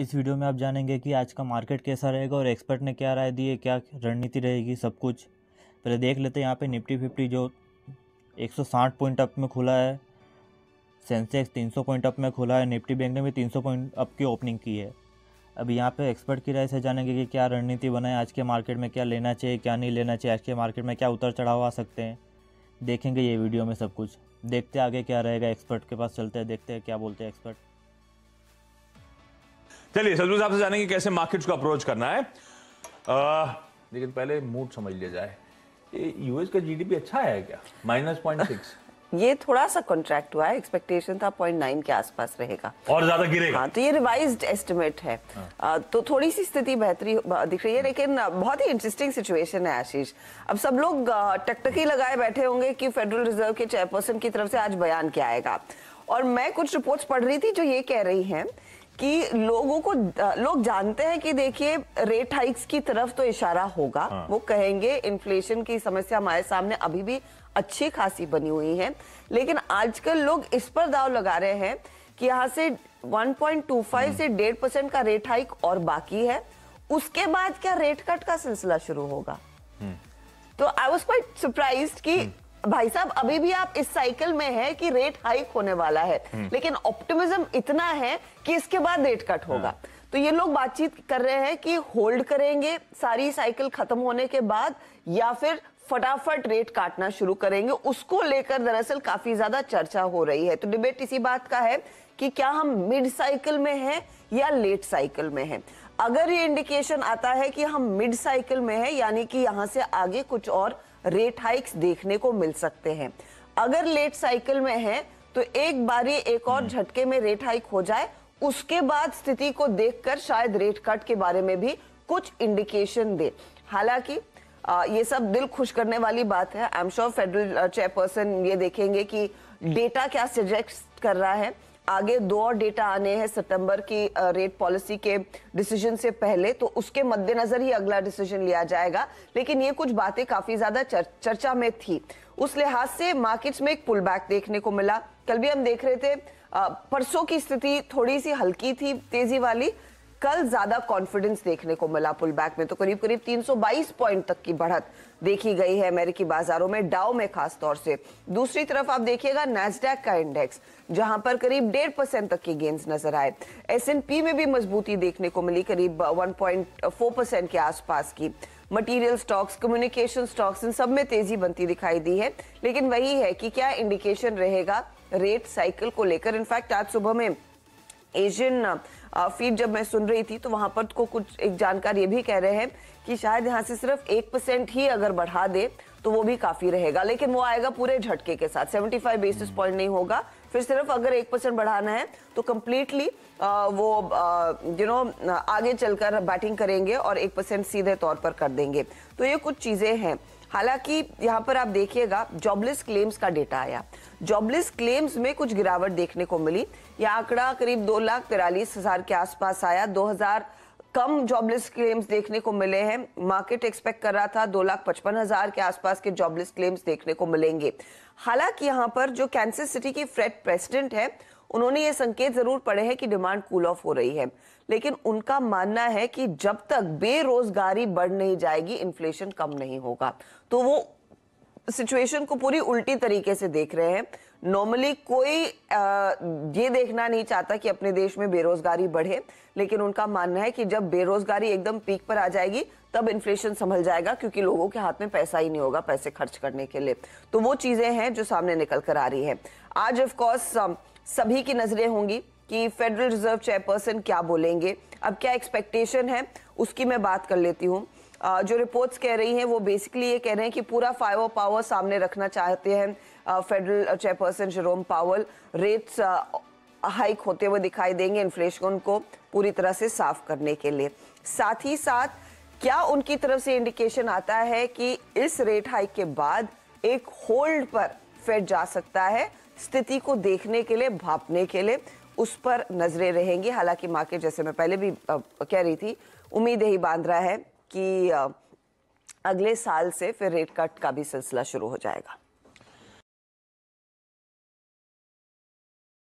इस वीडियो में आप जानेंगे कि आज का मार्केट कैसा रहेगा और एक्सपर्ट ने क्या राय दी है क्या रणनीति रहेगी सब कुछ पहले देख लेते हैं यहाँ पे निफ्टी फिफ्टी जो 160 पॉइंट अप में खुला है सेंसेक्स 300 पॉइंट अप में खुला है निफ्टी बैंक ने भी 300 पॉइंट अप की ओपनिंग की है अब यहाँ पे एक्सपर्ट की राय से जानेंगे कि क्या रणनीति बनाए आज के मार्केट में क्या लेना चाहिए क्या नहीं लेना चाहिए आज के मार्केट में क्या उतर चढ़ाव आ सकते हैं देखेंगे ये वीडियो में सब कुछ देखते आगे क्या रहेगा एक्सपर्ट के पास चलते हैं देखते हैं क्या बोलते हैं एक्सपर्ट चलिए सजमल साहब से जानेंगे कैसे मार्केट्स को अप्रोच करना है आ, लेकिन तो पहले मूड समझ लिया जाए यूएस का जीडीपी अच्छा है क्या माइनस पॉइंट सिक्स ये थोड़ा सा कॉन्ट्रैक्ट हुआ है एक्सपेक्टेशन था पॉइंट नाइन के आसपास रहेगा और ज्यादा गिरेगा हाँ, तो ये रिवाइज्ड एस्टिमेट है हाँ. तो थोड़ी सी स्थिति बेहतरी दिख रही है लेकिन बहुत ही इंटरेस्टिंग सिचुएशन है आशीष अब सब लोग टकटकी लगाए बैठे होंगे कि फेडरल रिजर्व के चेयरपर्सन की तरफ से आज बयान क्या आएगा और मैं कुछ रिपोर्ट्स पढ़ रही थी जो ये कह रही हैं कि लोगों को लोग जानते हैं कि देखिए रेट हाइक्स की तरफ तो इशारा होगा हाँ। वो कहेंगे इन्फ्लेशन की समस्या हमारे सामने अभी भी अच्छी खासी बनी हुई है लेकिन आजकल लोग इस पर दाव लगा रहे हैं कि यहाँ से 1.25 हम्म। से डेढ़ परसेंट का रेट हाइक और बाकी है उसके बाद क्या रेट कट का सिलसिला शुरू होगा हम्म। तो आई वॉज क्वाइट सरप्राइज की भाई साहब अभी भी आप इस साइकिल में है कि रेट हाइक होने वाला है हम्म। लेकिन ऑप्टिमिज्म इतना है कि इसके बाद रेट कट होगा हाँ। तो ये लोग बातचीत कर रहे हैं कि होल्ड करेंगे सारी साइकिल खत्म होने के बाद या फिर फटाफट रेट काटना शुरू करेंगे उसको लेकर दरअसल काफी ज्यादा चर्चा हो रही है तो डिबेट इसी बात का है कि क्या हम मिड साइकिल में हैं या लेट साइकिल में हैं अगर ये इंडिकेशन आता है कि हम मिड साइकिल में हैं यानी कि यहाँ से आगे कुछ और रेट हाइक्स देखने को मिल सकते हैं अगर लेट साइकिल में है तो एक बारी एक और हम्म। झटके में रेट हाइक हो जाए उसके बाद स्थिति को देखकर शायद रेट कट के बारे में भी कुछ इंडिकेशन दे हालांकि ये सब दिल खुश करने वाली बात है I am sure federal chairperson ये देखेंगे कि डेटा क्या सजेस्ट कर रहा है आगे दो और डेटा आने हैं सितंबर की रेट uh, पॉलिसी के डिसीजन से पहले तो उसके मद्देनजर ही अगला डिसीजन लिया जाएगा लेकिन ये कुछ बातें काफी ज्यादा चर, चर्चा में थी उस लिहाज से मार्केट्स में एक पुल बैक देखने को मिला कल भी हम देख रहे थे uh, परसों की स्थिति थोड़ी सी हल्की थी तेजी वाली कल ज्यादा कॉन्फिडेंस देखने को मिला पुल बैक में तो करीब करीब 322 पॉइंट तक की बढ़त देखी गई है अमेरिकी बाजारों में डाउ में खास तौर से दूसरी तरफ आप देखिएगा नेस्डैक का इंडेक्स जहां पर करीब डेढ़ परसेंट तक की गेंस नजर आए एस में भी मजबूती देखने को मिली करीब 1.4 परसेंट के आसपास की मटेरियल स्टॉक्स कम्युनिकेशन स्टॉक्स इन सब में तेजी बनती दिखाई दी है लेकिन वही है कि क्या इंडिकेशन रहेगा रेट साइकिल को लेकर इनफैक्ट आज सुबह में एशियन फीड uh, जब मैं सुन रही थी तो वहां पर को तो कुछ एक जानकार ये भी कह रहे हैं कि शायद यहाँ से सिर्फ एक परसेंट ही अगर बढ़ा दे तो वो भी काफी रहेगा लेकिन वो आएगा पूरे झटके के साथ 75 बेसिस पॉइंट नहीं होगा फिर सिर्फ अगर एक परसेंट बढ़ाना है तो कम्प्लीटली uh, वो यू uh, नो आगे चलकर बैटिंग करेंगे और एक परसेंट सीधे तौर पर कर देंगे तो ये कुछ चीजें हैं हालांकि यहाँ पर आप देखिएगा जॉबलेस क्लेम्स का डेटा आया जॉबलेस क्लेम्स में कुछ गिरावट देखने को मिली यह आंकड़ा करीब दो लाख तिरालीस हजार के आसपास आया दो हजार कम जॉबलेस क्लेम्स देखने को मिले हैं मार्केट एक्सपेक्ट कर रहा था दो लाख पचपन हजार के आसपास के जॉबलेस क्लेम्स देखने को मिलेंगे हालांकि यहाँ पर जो कैंसर सिटी की फ्रेड प्रेसिडेंट है उन्होंने ये संकेत जरूर पड़े हैं कि डिमांड कूल ऑफ हो रही है लेकिन उनका मानना है कि जब तक बेरोजगारी बढ़ नहीं जाएगी इन्फ्लेशन कम नहीं होगा तो वो सिचुएशन को पूरी उल्टी तरीके से देख रहे हैं नॉर्मली कोई आ, ये देखना नहीं चाहता कि अपने देश में बेरोजगारी बढ़े लेकिन उनका मानना है कि जब बेरोजगारी एकदम पीक पर आ जाएगी तब इन्फ्लेशन संभल जाएगा क्योंकि लोगों के हाथ में पैसा ही नहीं होगा पैसे खर्च करने के लिए तो वो चीजें हैं जो सामने निकल कर आ रही है आज ऑफकोर्स सभी की नजरें होंगी कि फेडरल रिजर्व चेयरपर्सन क्या बोलेंगे अब क्या एक्सपेक्टेशन है उसकी मैं बात कर लेती हूँ जो रिपोर्ट्स कह रही हैं वो बेसिकली ये कह रहे हैं कि पूरा फाइव पावर सामने रखना चाहते हैं federal chairperson Jerome Powell rates hike होते हुए दिखाई देंगे इन्फ्लेशन को पूरी तरह से साफ करने के लिए साथ ही साथ क्या उनकी तरफ से इंडिकेशन आता है कि इस रेट हाइक के बाद एक होल्ड पर फेड जा सकता है स्थिति को देखने के लिए भापने के लिए उस पर नजरें रहेंगी हालांकि मार्केट जैसे मैं पहले भी कह रही थी उम्मीद ही बांध रहा है कि अगले साल से फिर रेट कट का भी सिलसिला शुरू हो जाएगा